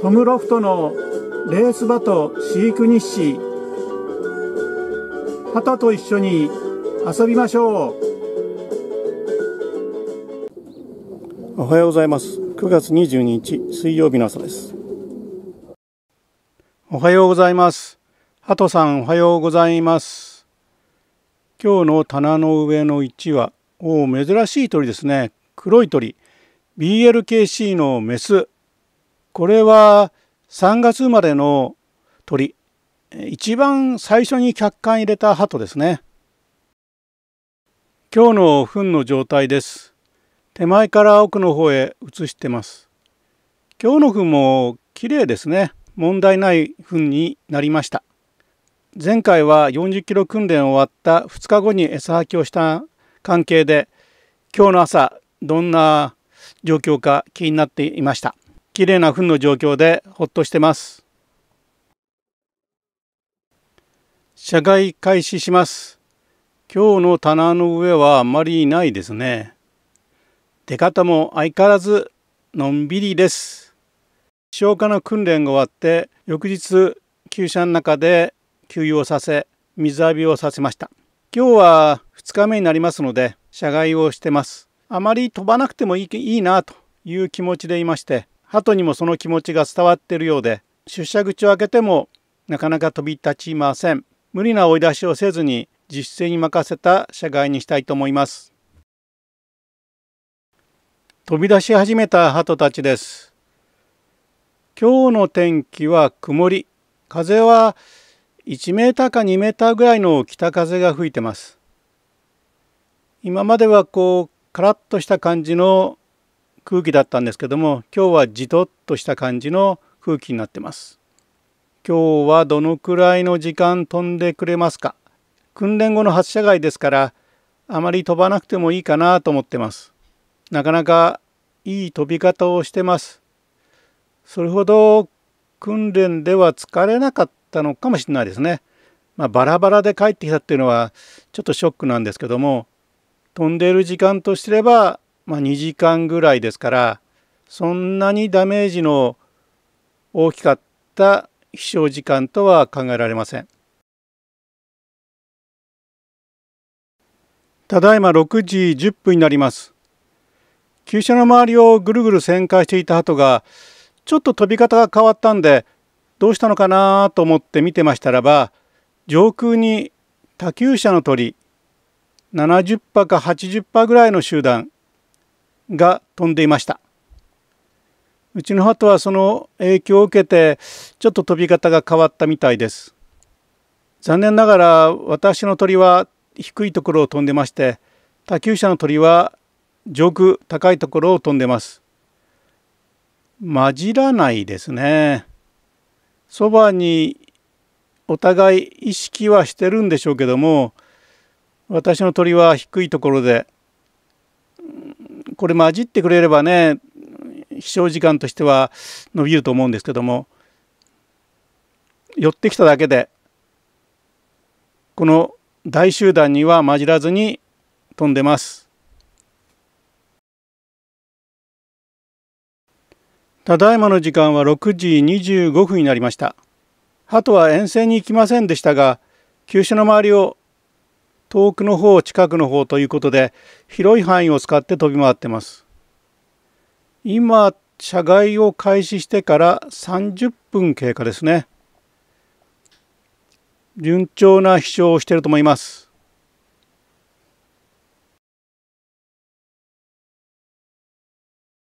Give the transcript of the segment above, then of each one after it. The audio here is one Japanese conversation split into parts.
トムロフトのレース場と飼育日誌タと一緒に遊びましょうおはようございます9月22日水曜日の朝ですおはようございますトさんおはようございます今日の棚の上の1羽お珍しい鳥ですね黒い鳥 BLKC のメスこれは3月生まれの鳥一番最初に客観入れた鳩ですね今日の糞の状態です手前から奥の方へ移してます今日の糞も綺麗ですね問題ない糞になりました前回は40キロ訓練終わった2日後に餌吐きをした関係で今日の朝どんな状況か気になっていました綺麗な糞の状況でほっとしてます。社外開始します。今日の棚の上はあまりないですね。出方も相変わらずのんびりです。消化の訓練が終わって翌日厩舎の中で給油をさせ水浴びをさせました。今日は2日目になりますので社外をしてます。あまり飛ばなくてもいいいいなという気持ちでいまして鳩にもその気持ちが伝わっているようで出社口を開けてもなかなか飛び立ちません無理な追い出しをせずに自主性に任せた社外にしたいと思います飛び出し始めた鳩たちです今日の天気は曇り風は1メーターか2メーターぐらいの北風が吹いてます今まではこうカラッとした感じの空気だったんですけども今日はじとっとした感じの空気になってます。今日はどのくらいの時間飛んでくれますか訓練後の発射外ですからあまり飛ばなくてもいいかなと思ってます。なかなかいい飛び方をしてます。それほど訓練では疲れなかったのかもしれないですね。まあ、バラバラで帰ってきたっていうのはちょっとショックなんですけども飛んでいる時間とすればまあ、2時間ぐらいですからそんなにダメージの大きかった飛翔時間とは考えられません。ただいま6時10分になります。急車の周りをぐるぐる旋回していた鳩がちょっと飛び方が変わったんでどうしたのかなと思って見てましたらば上空に他級者の鳥70羽か80羽ぐらいの集団が飛んでいました。うちの鳩はその影響を受けてちょっと飛び方が変わったみたいです。残念ながら私の鳥は低いところを飛んでまして他球者の鳥は上空高いところを飛んでます。混じらないですね。そばにお互い意識はしてるんでしょうけども私の鳥は低いところでこれ混じってくれればね飛翔時間としては伸びると思うんですけども寄ってきただけでこの大集団には混じらずに飛んでます。ただいまの時間は6時25分になりました。鳩は遠征に行きませんでしたが、急所の周りを遠くの方近くの方ということで広い範囲を使って飛び回ってます今社外を開始してから30分経過ですね順調な飛翔をしていると思います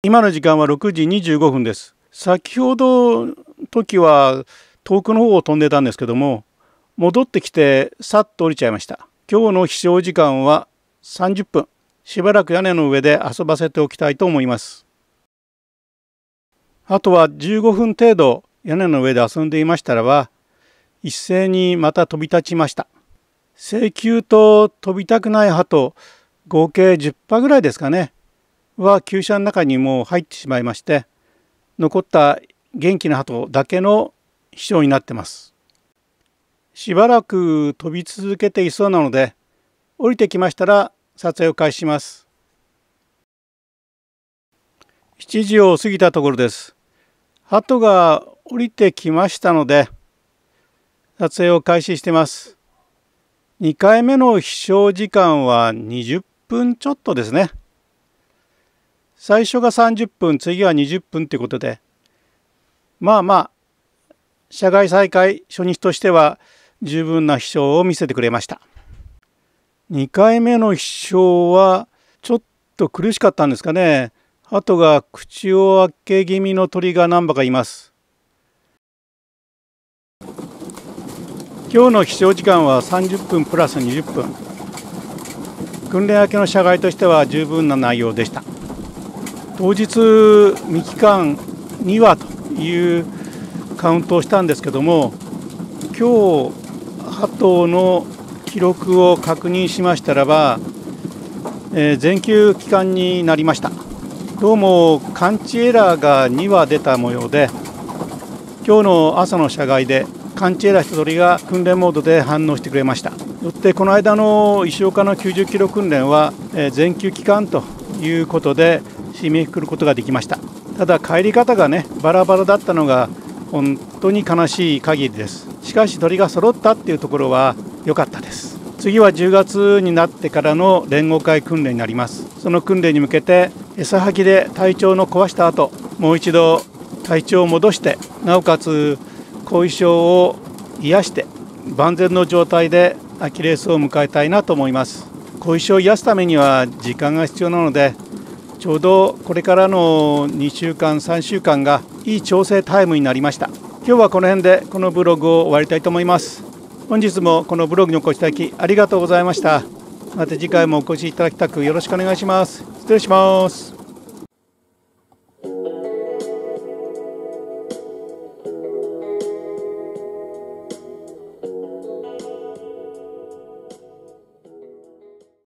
今の時間は6時25分です先ほど時は遠くの方を飛んでたんですけども戻ってきてさっと降りちゃいました今日の飛翔時間は30分しばらく屋根の上で遊ばせておきたいと思いますあとは15分程度屋根の上で遊んでいましたらば一斉にまた飛び立ちました請求と飛びたくない歯と合計10羽ぐらいですかねは厩車の中にもう入ってしまいまして残った元気な鳩だけの飛翔になってますしばらく飛び続けていそうなので降りてきましたら撮影を開始します7時を過ぎたところです鳩が降りてきましたので撮影を開始してます2回目の飛翔時間は20分ちょっとですね最初が30分次は20分ということでまあまあ社外再開初日としては十分な飛翔を見せてくれました2回目の飛翔はちょっと苦しかったんですかね鳩が口を開け気味の鳥が何羽かいます今日の飛翔時間は30分プラス20分訓練明けの社外としては十分な内容でした当日未期間2羽というカウントをしたんですけども今日鳩の記録を確認しましたらば、えー、全休期間になりましたどうも感知エラーが2羽出た模様で今日の朝の社外で感知エラー1人が訓練モードで反応してくれましたよってこの間の石岡の90キロ訓練は、えー、全休期間ということで締めくくることができましたただ帰り方がねバラバラだったのが本当に悲しい限りですしかし鳥が揃ったっていうところは良かったです次は10月になってからの連合会訓練になりますその訓練に向けて餌はきで体調の壊した後もう一度体調を戻してなおかつ後遺症を癒して万全の状態でアキレースを迎えたいなと思います後遺症を癒すためには時間が必要なのでちょうどこれからの2週間3週間がいい調整タイムになりました今日はこの辺でこのブログを終わりたいと思います本日もこのブログにお越しいただきありがとうございましたまた次回もお越しいただきたくよろしくお願いします失礼します